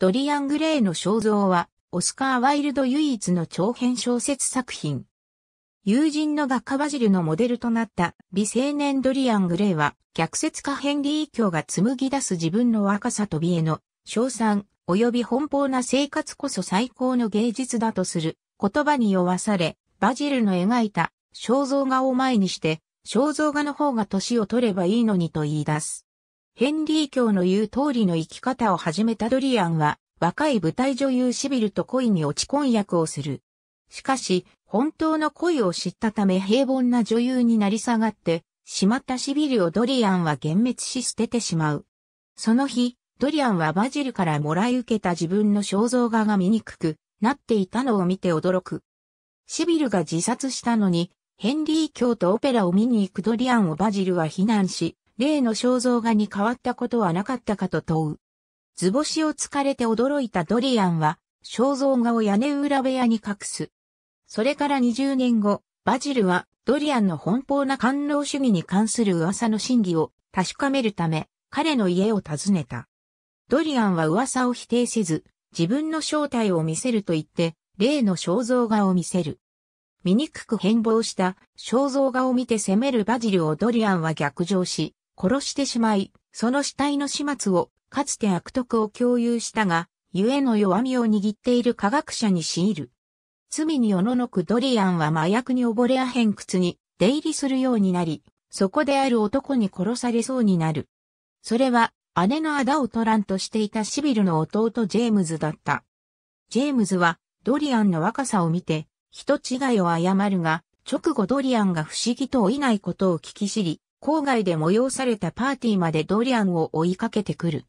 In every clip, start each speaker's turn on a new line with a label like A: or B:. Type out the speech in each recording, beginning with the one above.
A: ドリアン・グレイの肖像は、オスカー・ワイルド唯一の長編小説作品。友人の画家バジルのモデルとなった美青年ドリアン・グレイは、逆説家ヘンリー教が紡ぎ出す自分の若さと美への、称賛、及び奔放な生活こそ最高の芸術だとする言葉に酔わされ、バジルの描いた肖像画を前にして、肖像画の方が年を取ればいいのにと言い出す。ヘンリー教の言う通りの生き方を始めたドリアンは、若い舞台女優シビルと恋に落ち婚約をする。しかし、本当の恋を知ったため平凡な女優になり下がって、しまったシビルをドリアンは幻滅し捨ててしまう。その日、ドリアンはバジルからもらい受けた自分の肖像画が醜くなっていたのを見て驚く。シビルが自殺したのに、ヘンリー教とオペラを見に行くドリアンをバジルは非難し、例の肖像画に変わったことはなかったかと問う。図星を突かれて驚いたドリアンは、肖像画を屋根裏部屋に隠す。それから20年後、バジルはドリアンの奔放な官能主義に関する噂の真偽を確かめるため、彼の家を訪ねた。ドリアンは噂を否定せず、自分の正体を見せると言って、例の肖像画を見せる。醜く変貌した肖像画を見て責めるバジルをドリアンは逆上し、殺してしまい、その死体の始末を、かつて悪徳を共有したが、ゆえの弱みを握っている科学者に強いる。罪におののくドリアンは麻薬に溺れや偏屈に出入りするようになり、そこである男に殺されそうになる。それは姉のアダをトランとしていたシビルの弟ジェームズだった。ジェームズはドリアンの若さを見て人違いを謝るが、直後ドリアンが不思議と老いないことを聞き知り、郊外で催されたパーティーまでドリアンを追いかけてくる。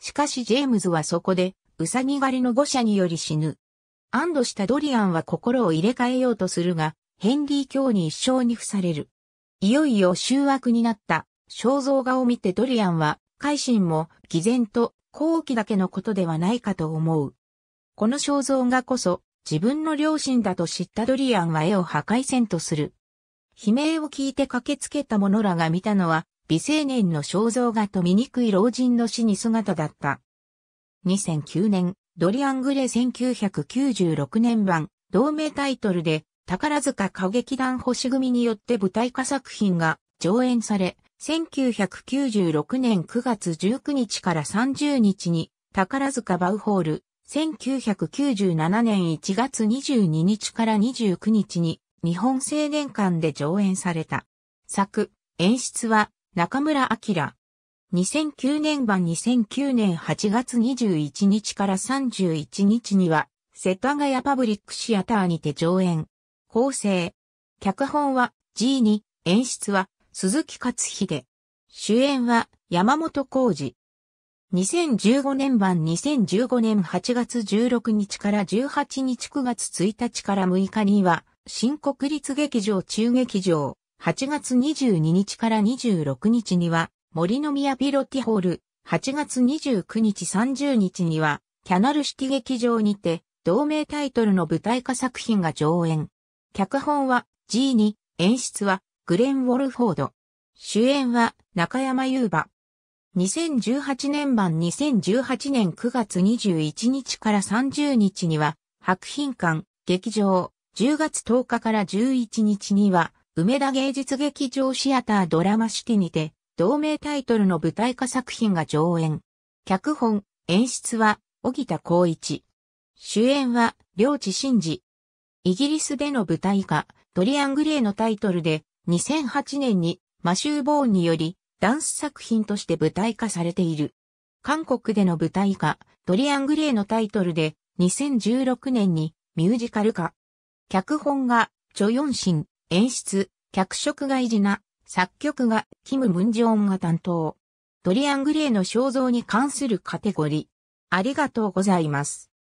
A: しかしジェームズはそこで、ウサギ狩りの誤射により死ぬ。安堵したドリアンは心を入れ替えようとするが、ヘンリー教に一生に付される。いよいよ醜悪になった肖像画を見てドリアンは、改心も偽善と好奇だけのことではないかと思う。この肖像画こそ自分の両親だと知ったドリアンは絵を破壊せんとする。悲鳴を聞いて駆けつけた者らが見たのは、美青年の肖像画と醜い老人の死に姿だった。2009年、ドリアングレ1996年版、同名タイトルで、宝塚歌劇団星組によって舞台化作品が上演され、1996年9月19日から30日に、宝塚バウホール、1997年1月22日から29日に、日本青年館で上演された。作、演出は中村明。2009年版2009年8月21日から31日には、世田谷パブリックシアターにて上演。構成。脚本は G2、演出は鈴木勝秀。主演は山本浩二。2015年版2015年8月16日から18日9月1日から6日には、新国立劇場中劇場、8月22日から26日には、森の宮ピロティホール、8月29日30日には、キャナル式劇場にて、同名タイトルの舞台化作品が上演。脚本は G2、演出はグレン・ウォルフォード。主演は中山優馬。2018年版2018年9月21日から30日には、白品館、劇場、10月10日から11日には、梅田芸術劇場シアタードラマシティにて、同名タイトルの舞台化作品が上演。脚本、演出は、小木田光一。主演は、領地真治。イギリスでの舞台化、ドリアン・グレイのタイトルで、2008年に、マシュー・ボーンにより、ダンス作品として舞台化されている。韓国での舞台化、ドリアン・グレイのタイトルで、2016年にミュージカル化。脚本が、チョヨンシン、演出、脚色がイジナ、作曲が、キム・ムンジョンが担当。ドリアン・グレイの肖像に関するカテゴリー。ありがとうございます。